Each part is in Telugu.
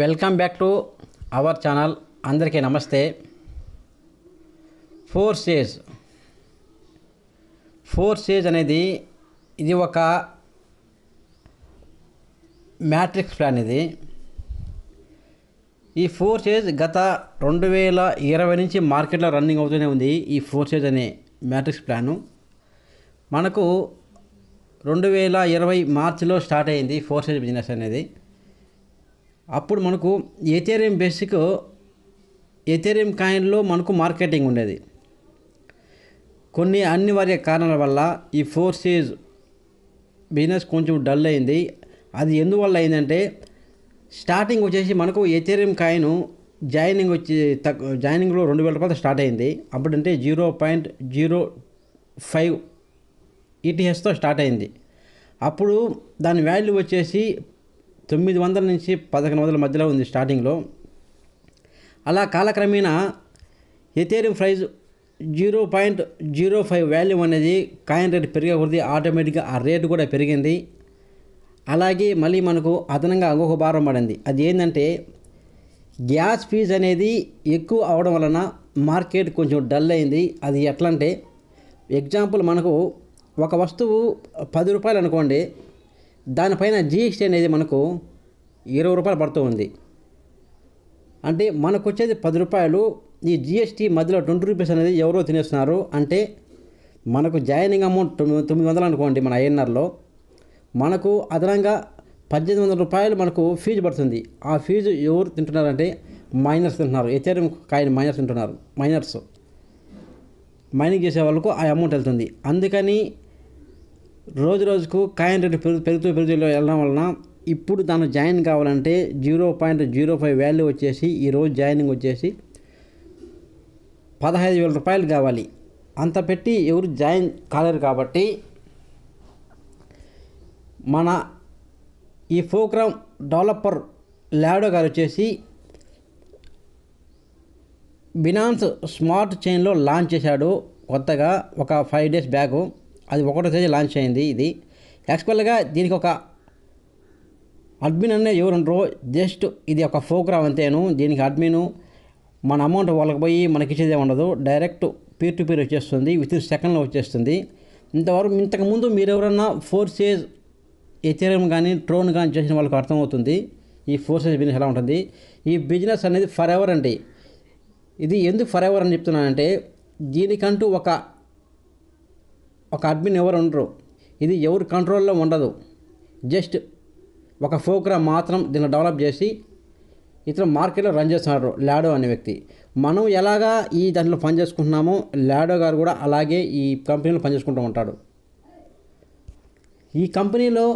welcome back to our channel అందరికీ namaste four stage four stage అనేది ఇది ఒక మ్యాట్రిక్స్ ప్లాన్ ఇది ఈ ఫోర్ స్టేజ్ గత రెండు వేల ఇరవై నుంచి మార్కెట్లో రన్నింగ్ అవుతూనే ఉంది ఈ ఫోర్ స్టేజ్ అనే మ్యాట్రిక్స్ ప్లాను మనకు రెండు వేల ఇరవై మార్చిలో స్టార్ట్ అయింది ఫోర్ స్టేజ్ బిజినెస్ అనేది అప్పుడు మనకు ఎథేరియం బేసిక్ ఎథేరియం కాయిన్లో మనకు మార్కెటింగ్ ఉండేది కొన్ని అనివార్య కారణాల వల్ల ఈ ఫోర్ స్టేజ్ బిజినెస్ కొంచెం డల్ అయింది అది ఎందువల్ల అయిందంటే స్టార్టింగ్ వచ్చేసి మనకు ఎథేరియం కాయిన్ జాయినింగ్ వచ్చి తక్కువ జాయినింగ్లో రెండు వేల రూపాయలు స్టార్ట్ అయింది అప్పుడంటే జీరో పాయింట్ జీరో ఫైవ్ ఈటీహెచ్తో స్టార్ట్ అయింది అప్పుడు దాని వాల్యూ వచ్చేసి తొమ్మిది వందల నుంచి పదకొండు వందల మధ్యలో ఉంది స్టార్టింగ్లో అలా కాలక్రమేణా Ethereum price zero point zero five value అనేది కాయిన్ రేట్ పెరిగకూడదు ఆటోమేటిక్గా ఆ రేటు కూడా పెరిగింది అలాగే మళ్ళీ మనకు అదనంగా ఇంకొక భారం పడింది అది ఏంటంటే గ్యాస్ ఫీజ్ అనేది ఎక్కువ అవడం వలన మార్కెట్ కొంచెం డల్ అయింది అది ఎట్లా అంటే ఎగ్జాంపుల్ మనకు ఒక వస్తువు పది రూపాయలు అనుకోండి దానిపైన జీఎస్టీ అనేది మనకు ఇరవై రూపాయలు పడుతూ ఉంది అంటే మనకు వచ్చేది పది రూపాయలు ఈ జిఎస్టీ మధ్యలో ట్వంటీ రూపీస్ అనేది ఎవరో తినేస్తున్నారు అంటే మనకు జాయినింగ్ అమౌంట్ తొమ్మిది తొమ్మిది వందలు అనుకోండి మన ఐఎన్ఆర్లో మనకు అదనంగా పద్దెనిమిది వందల రూపాయలు మనకు ఫీజు పడుతుంది ఆ ఫీజు ఎవరు తింటున్నారంటే మైనర్స్ తింటున్నారు ఎథేరియం కాయిన్ మైనర్స్ తింటున్నారు మైనర్స్ మైనింగ్ చేసే వాళ్ళకు ఆ అమౌంట్ వెళ్తుంది అందుకని రోజు రోజుకు కాయిన్ రేటు పెరుగు పెరుగుతూ పెరుగుతూ వెళ్ళడం వలన ఇప్పుడు తను జాయిన్ కావాలంటే zero point zero five value వచ్చేసి ఈరోజు జాయినింగ్ వచ్చేసి పదహైదు వేల రూపాయలు కావాలి అంత పెట్టి ఎవరు జాయిన్ కాలేరు కాబట్టి మన ఈ ప్రోగ్రామ్ డెవలపర్ ల్యాడో గారు వచ్చేసి బినాన్స్ స్మార్ట్ చైన్లో లాంచ్ చేశాడు కొత్తగా ఒక ఫైవ్ డేస్ బ్యాగు అది ఒకటో తేదీ లాంచ్ అయింది ఇది యాక్చువల్గా దీనికి ఒక అడ్మిన్ అనే ఎవరంటారో జస్ట్ ఇది ఒక ఫోగ్రామ్ అంతేను దీనికి అడ్మిన్ మన అమౌంట్ వాళ్ళకి పోయి మనకి ఇచ్చేదే ఉండదు డైరెక్ట్ పీర్ టు పీర్ వచ్చేస్తుంది విత్ ఇన్ సెకండ్లో వచ్చేస్తుంది ఇంతవరకు ఇంతకుముందు మీరు ఎవరన్నా ఫోర్సేజ్ ఎథెరియం కానీ ట్రోన్ కానీ చేసిన వాళ్ళకి అర్థమవుతుంది ఈ ఫోర్సేజ్ బిజినెస్ ఎలా ఉంటుంది ఈ బిజినెస్ అనేది ఫర్ ఎవర్ అండి ఇది ఎందుకు ఫర్ ఎవర్ అని చెప్తున్నానంటే దీనికంటూ ఒక ఒక అడ్మిన్ ఎవరు ఉండరు ఇది ఎవరు కంట్రోల్లో ఉండదు జస్ట్ ఒక ఫోక్రా మాత్రం దీన్ని డెవలప్ చేసి ఇతను మార్కెట్లో రన్ చేస్తున్నారు లాడో అనే వ్యక్తి మనం ఎలాగా ఈ దాంట్లో పనిచేసుకుంటున్నామో లాడో గారు కూడా అలాగే ఈ కంపెనీలో పనిచేసుకుంటూ ఉంటాడు ఈ కంపెనీలో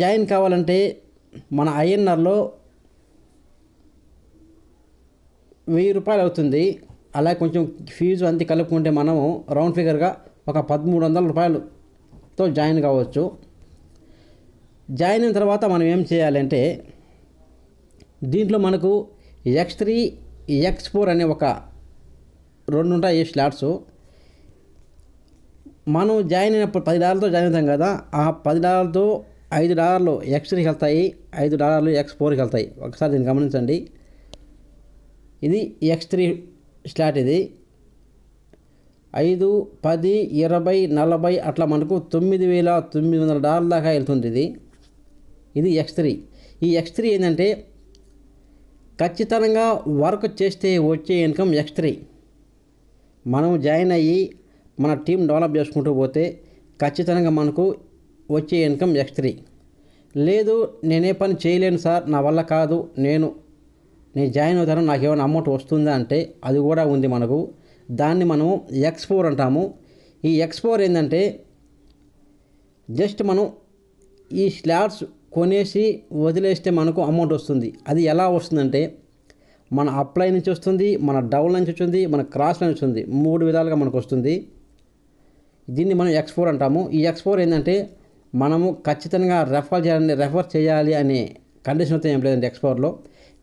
జాయిన్ కావాలంటే మన ఐఎన్ఆర్లో వెయ్యి రూపాయలు అవుతుంది అలాగే కొంచెం ఫీజు అంతే కలుపుకుంటే మనము రౌండ్ ఫిగర్గా ఒక పదమూడు వందల రూపాయలతో జాయిన్ కావచ్చు జాయిన్ అయిన తర్వాత మనం ఏం చేయాలంటే దీంట్లో మనకు ఎక్స్ త్రీ ఎక్స్ ఫోర్ అనే ఒక రెండు ఉంటాయి స్లాట్స్ మనం జాయిన్ అయినప్పుడు పది డాలర్తో జాయిన్ అవుతాం కదా ఆ పది డాలర్తో ఐదు డాలర్లు ఎక్స్ త్రీకి వెళ్తాయి ఐదు డాలర్లు ఎక్స్ ఫోర్కి వెళ్తాయి ఒకసారి దీన్ని గమనించండి ఇది ఎక్స్ త్రీ స్లాట్ ఇది ఐదు పది ఇరవై నలభై అట్లా మనకు తొమ్మిది వేల తొమ్మిది వందల డాలర్ దాకా వెళ్తుంది ఇది ఇది ఎక్స్ త్రీ ఈ ఎక్స్ త్రీ ఏంటంటే ఖచ్చితంగా వర్క్ చేస్తే వచ్చే ఇన్కమ్ ఎక్స్ త్రీ మనం జాయిన్ అయ్యి మన టీం డెవలప్ చేసుకుంటూ పోతే ఖచ్చితంగా మనకు వచ్చే ఇన్కమ్ ఎక్స్ త్రీ లేదు నేనే పని చేయలేను సార్ నా వల్ల కాదు నేను నేను జాయిన్ అవుతాను నాకు ఏమైనా అమౌంట్ వస్తుందా అంటే అది కూడా ఉంది మనకు దాన్ని మనము ఎక్స్ ఫోర్ అంటాము ఈ ఎక్స్ ఫోర్ ఏంటంటే జస్ట్ మనం ఈ స్లాట్స్ కొనేసి వదిలేస్తే మనకు అమౌంట్ వస్తుంది అది ఎలా వస్తుందంటే మన అప్లై నుంచి వస్తుంది మన డౌన్ నుంచి వస్తుంది మన క్రాస్ నుంచి వస్తుంది మూడు విధాలుగా మనకు వస్తుంది దీన్ని మనం ఎక్స్పోర్ అంటాము ఈ ఎక్స్పోర్ ఏంటంటే మనము ఖచ్చితంగా రెఫర్ చేయాలని రెఫర్ చేయాలి అనే కండిషన్ అయితే ఏం లేదండి ఎక్స్పోర్లో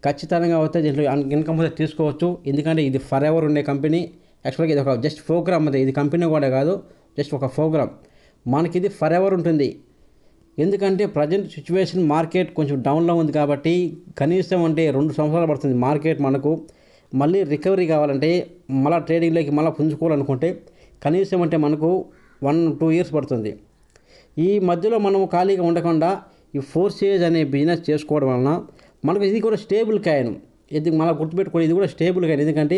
ఖచ్చితంగా అయితే దీంట్లో ఇన్కమ్ అయితే తీసుకోవచ్చు ఎందుకంటే ఇది ఫర్ ఎవర్ ఉండే కంపెనీ యాక్చువల్గా ఇది ఒక జస్ట్ ప్రోగ్రామ్ అది ఇది కంపెనీ కూడా కాదు జస్ట్ ఒక ప్రోగ్రామ్ మనకి ఇది ఫర్ ఎవర్ ఉంటుంది ఎందుకంటే ప్రజెంట్ సిచ్యువేషన్ మార్కెట్ కొంచెం డౌన్లో ఉంది కాబట్టి కనీసం అంటే రెండు సంవత్సరాలు పడుతుంది మార్కెట్ మనకు మళ్ళీ రికవరీ కావాలంటే మళ్ళీ ట్రేడింగ్లోకి మళ్ళీ పుంజుకోవాలనుకుంటే కనీసం అంటే మనకు వన్ టూ ఇయర్స్ పడుతుంది ఈ మధ్యలో మనం ఖాళీగా ఉండకుండా ఈ ఫోర్ సేజ్ అనే బిజినెస్ చేసుకోవడం వలన మనకు ఇది కూడా స్టేబుల్ కాయను ఇది మళ్ళీ గుర్తుపెట్టుకోండి ఇది కూడా స్టేబుల్ కాయిన్ ఎందుకంటే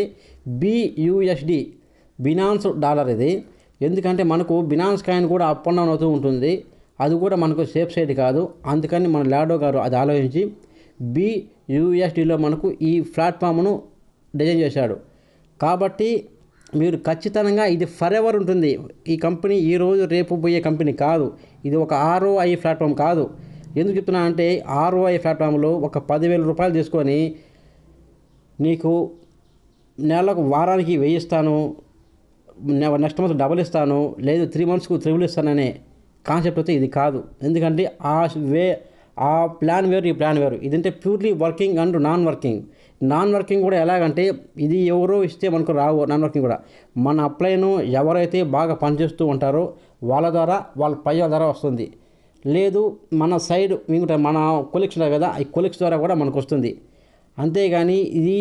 బియుఎస్డి బినాన్స్ డాలర్ ఇది ఎందుకంటే మనకు బినాన్స్ కాయిన్ కూడా అప్ అండ్ డౌన్ అవుతూ ఉంటుంది అది కూడా మనకు సేఫ్ సైడ్ కాదు అందుకని మన లాడో గారు అది ఆలోచించి బియుఎస్డిలో మనకు ఈ ప్లాట్ఫామ్ను డిజైన్ చేశాడు కాబట్టి మీరు ఖచ్చితంగా ఇది ఫర్ ఎవర్ ఉంటుంది ఈ కంపెనీ ఈ రోజు రేపు పోయే కంపెనీ కాదు ఇది ఒక ఆర్ఓఐ ప్లాట్ఫామ్ కాదు ఎందుకు చెప్తున్నా అంటే ఆర్ఓఐ ప్లాట్ఫామ్లో ఒక పదివేల రూపాయలు తీసుకొని నీకు నెలకు వారానికి వేయిస్తాను నెక్స్ట్ మంత్ డబుల్ ఇస్తాను లేదు త్రీ మంత్స్కు త్రిబుల్ ఇస్తాననే కాన్సెప్ట్ అయితే ఇది కాదు ఎందుకంటే ఆ వే ఆ ప్లాన్ వేరు ఈ ప్లాన్ వేరు ఇదంటే purely working and non working non working కూడా ఎలాగంటే ఇది ఎవరో ఇస్తే మనకు రావు నాన్ వర్కింగ్ కూడా మన అప్లైను ఎవరైతే బాగా పనిచేస్తూ ఉంటారో వాళ్ళ ద్వారా వాళ్ళ పై ద్వారా వస్తుంది లేదు మన సైడ్ ఇంకోటి మన కొలిక్స్ కదా ఈ కొలిక్స్ ద్వారా కూడా మనకు వస్తుంది అంతేగాని ఇది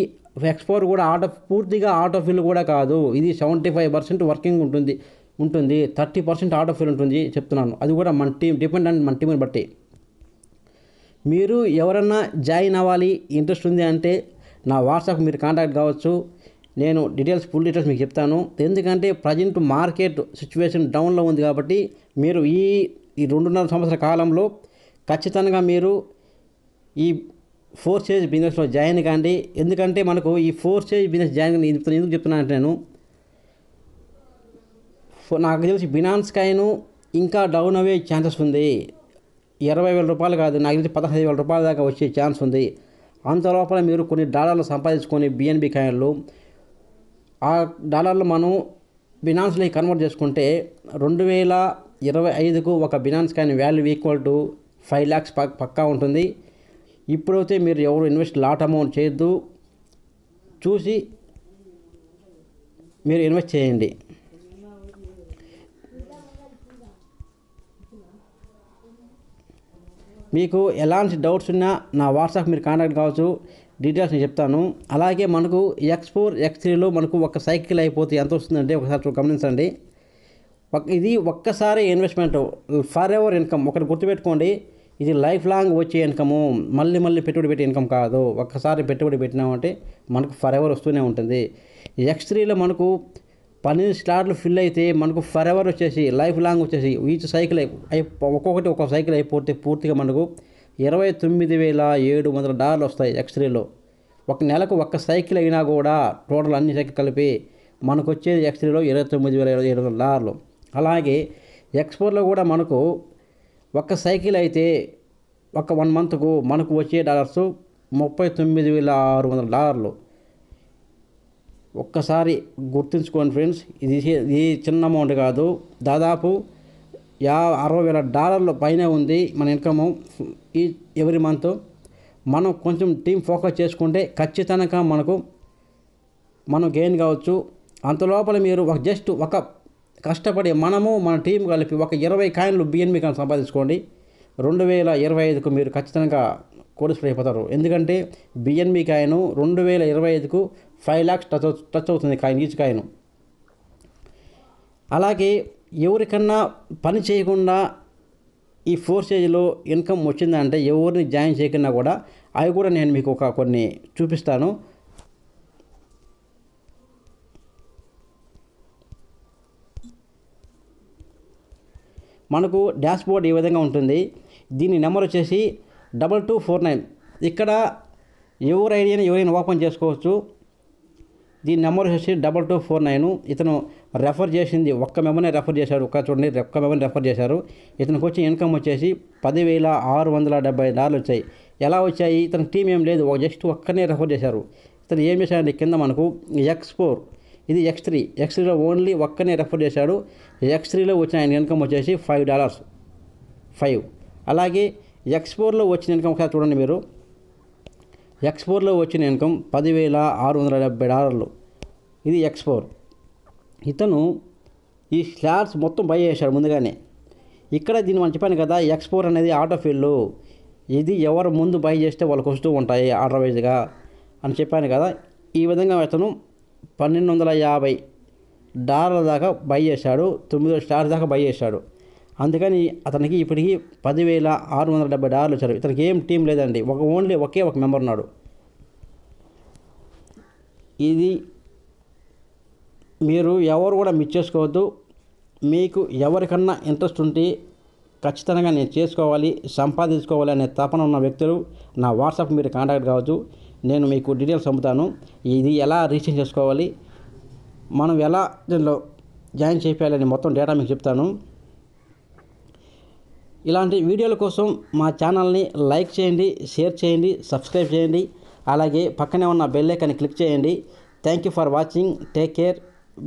ఎక్స్పోర్ కూడా ఆటో పూర్తిగా ఆటో ఆఫ్ కూడా కాదు ఇది సెవెంటీ ఫైవ్ పర్సెంట్ వర్కింగ్ ఉంటుంది ఉంటుంది థర్టీ పర్సెంట్ ఆర్డర్ ఫెయిల్ ఉంటుంది చెప్తున్నాను అది కూడా మన టీం డిపెండ్ అండ్ మన టీంని బట్టి మీరు ఎవరన్నా జాయిన్ అవ్వాలి ఇంట్రెస్ట్ ఉంది అంటే నా వాట్సాప్ మీరు కాంటాక్ట్ కావచ్చు నేను డీటెయిల్స్ ఫుల్ డీటెయిల్స్ మీకు చెప్తాను ఎందుకంటే ప్రజెంట్ మార్కెట్ సిచ్యువేషన్ డౌన్లో ఉంది కాబట్టి మీరు ఈ ఈ రెండున్నర సంవత్సరాల కాలంలో ఖచ్చితంగా మీరు ఈ ఫోర్ స్టేజ్ బిజినెస్లో జాయిన్ కాండి ఎందుకంటే మనకు ఈ ఫోర్ స్టేజ్ బిజినెస్ జాయిన్ ఎందుకు చెప్తున్నాను నేను నాకు తెలిసి బినాన్స్ కాయను ఇంకా డౌన్ అవే ఛాన్సెస్ ఉంది ఇరవై వేల రూపాయలు కాదు నాకు తెలిసి పదహైదు వేల రూపాయల దాకా వచ్చే ఛాన్స్ ఉంది అంత లోపల మీరు కొన్ని డాలర్లు సంపాదించుకొని బిఎన్బి కాయిన్లు ఆ డాలర్లు మనం బినాన్స్లోకి కన్వర్ట్ చేసుకుంటే రెండు వేల ఇరవై ఐదుకు ఒక Binance coin value equal to five lakhs పక్కా ఉంటుంది ఇప్పుడైతే మీరు ఎవరు ఇన్వెస్ట్ లాట్ అమౌంట్ చేయొద్దు చూసి మీరు ఇన్వెస్ట్ చేయండి మీకు ఎలాంటి డౌట్స్ ఉన్నా నా వాట్సాప్ మీరు కాంటాక్ట్ కావచ్చు డీటెయిల్స్ నేను చెప్తాను అలాగే మనకు ఎక్స్ ఫోర్ ఎక్స్ త్రీలో మనకు ఒక సైకిల్ అయిపోతే ఎంత వస్తుందంటే ఒకసారి గమనించండి ఇది ఒక్కసారి ఇన్వెస్ట్మెంట్ ఫర్ ఎవర్ ఇన్కమ్ ఒకటి గుర్తుపెట్టుకోండి ఇది లైఫ్ లాంగ్ వచ్చే ఇన్కము మళ్ళీ మళ్ళీ పెట్టుబడి పెట్టే ఇన్కమ్ కాదు ఒక్కసారి పెట్టుబడి పెట్టినామంటే మనకు ఫర్ ఎవర్ వస్తూనే ఉంటుంది ఎక్స్ త్రీలో మనకు పన్నెండు స్లాట్లు ఫిల్ అయితే మనకు ఫర్ ఎవర్ వచ్చేసి లైఫ్ లాంగ్ వచ్చేసి ఈచ్ సైకిల్ అయి ఒక్కొక్కటి ఒక్కొక్క సైకిల్ అయిపోతే పూర్తిగా మనకు ఇరవై తొమ్మిది వేల ఏడు వందల డాలర్లు వస్తాయి ఎక్స్రేలో ఒక నెలకు ఒక్క సైకిల్ అయినా కూడా టోటల్ అన్ని సైకిల్ కలిపి మనకు వచ్చేది ఎక్స్రేలో ఇరవై తొమ్మిది వేల ఏడు వందల డాలర్లు అలాగే ఎక్స్పోర్ట్లో కూడా మనకు ఒక్క సైకిల్ అయితే ఒక వన్ మంత్కు మనకు వచ్చే డాలర్స్ ముప్పై తొమ్మిది వేల ఆరు వందల డాలర్లు ఒక్కసారి గుర్తుంచుకోండి ఫ్రెండ్స్ ఇది ఇది చిన్న అమౌంట్ కాదు దాదాపు యా అరవై వేల డాలర్ల పైన ఉంది మన ఇన్కమ్ ఈ ఎవ్రీ మంత్ మనం కొంచెం టీం ఫోకస్ చేసుకుంటే ఖచ్చితంగా మనకు మనం గెయిన్ కావచ్చు అంత లోపల మీరు ఒక జస్ట్ ఒక కష్టపడి మనము మన టీం కలిపి ఒక ఇరవై కాయిన్లు బిఎన్బి కానీ సంపాదించుకోండి రెండు వేల ఇరవై ఐదుకు మీరు ఖచ్చితంగా కోర్సులు అయిపోతారు ఎందుకంటే బిఎన్బి కాయను రెండు వేల ఇరవై ఐదుకు ఫైవ్ ల్యాక్స్ టచ్ టచ్ అవుతుంది కాయిన్ ఈచ్ కాయిన్ అలాగే ఎవరికన్నా పని చేయకుండా ఈ ఫోర్ స్టేజ్లో ఇన్కమ్ వచ్చిందంటే ఎవరిని జాయిన్ చేయకుండా కూడా అవి కూడా నేను మీకు ఒక కొన్ని చూపిస్తాను మనకు డాష్ బోర్డ్ ఈ విధంగా ఉంటుంది దీని నెంబర్ వచ్చేసి డబల్ టూ ఫోర్ నైన్ ఇక్కడ ఎవరు ఐడియాని ఎవరైనా ఓపెన్ చేసుకోవచ్చు దీని నెంబర్ వచ్చి డబల్ టూ ఫోర్ నైన్ ఇతను రెఫర్ చేసింది ఒక్క మెంబర్నే రెఫర్ చేశారు ఒక్క చూడండి ఒక్క మెంబర్ని రెఫర్ చేశారు ఇతనికి వచ్చి ఇన్కమ్ వచ్చేసి పదివేల ఆరు వందల డెబ్బై డాలర్లు వచ్చాయి ఎలా వచ్చాయి ఇతని టీం ఏం లేదు జస్ట్ ఒక్కనే రెఫర్ చేశారు ఇతను ఏం చేశాడు కింద మనకు ఎక్స్ ఫోర్ ఇది ఎక్స్ త్రీ ఎక్స్ త్రీలో ఓన్లీ ఒక్కనే రెఫర్ చేశాడు ఎక్స్ త్రీలో వచ్చిన ఆయన ఇన్కమ్ వచ్చేసి ఫైవ్ డాలర్స్ ఫైవ్ అలాగే ఎక్స్ ఫోర్లో వచ్చిన ఇన్కమ్ ఒకసారి చూడండి మీరు ఎక్స్పోర్లో వచ్చిన ఇన్కమ్ పదివేల ఆరు వందల డెబ్బై డాలర్లు ఇది ఎక్స్పోర్ ఇతను ఈ స్లాట్స్ మొత్తం బై చేశాడు ముందుగానే ఇక్కడ దీన్ని మనం చెప్పాను కదా ఎక్స్పోర్ అనేది ఆటో ఫీల్డ్ ఇది ఎవరు ముందు బై చేస్తే వాళ్ళకి వస్తూ ఉంటాయి ఆర్డర్ వైజ్గా అని చెప్పాను కదా ఈ విధంగా అతను పన్నెండు వందల యాభై డాలర్ల దాకా బై చేశాడు తొమ్మిదో స్టార్ దాకా బై చేశాడు అందుకని అతనికి ఇప్పటికీ పదివేల ఆరు వందల డెబ్బై డాలర్లు వచ్చారు ఇతనికి ఏం టీం లేదండి ఒక ఓన్లీ ఒకే ఒక మెంబర్ ఉన్నాడు ఇది మీరు ఎవరు కూడా మిస్ చేసుకోవద్దు మీకు ఎవరికన్నా ఇంట్రెస్ట్ ఉంటే ఖచ్చితంగా నేను చేసుకోవాలి సంపాదించుకోవాలి అనే తపన ఉన్న వ్యక్తులు నా వాట్సాప్ మీరు కాంటాక్ట్ కావచ్చు నేను మీకు డీటెయిల్స్ పంపుతాను ఇది ఎలా రీచింగ్ చేసుకోవాలి మనం ఎలా దీనిలో జాయిన్ చేయాలని మొత్తం డేటా మీకు చెప్తాను ఇలాంటి వీడియోల కోసం మా ఛానల్ని లైక్ చేయండి షేర్ చేయండి సబ్స్క్రైబ్ చేయండి అలాగే పక్కనే ఉన్న బెల్ క్లిక్ చేయండి thank you for watching take care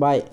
bye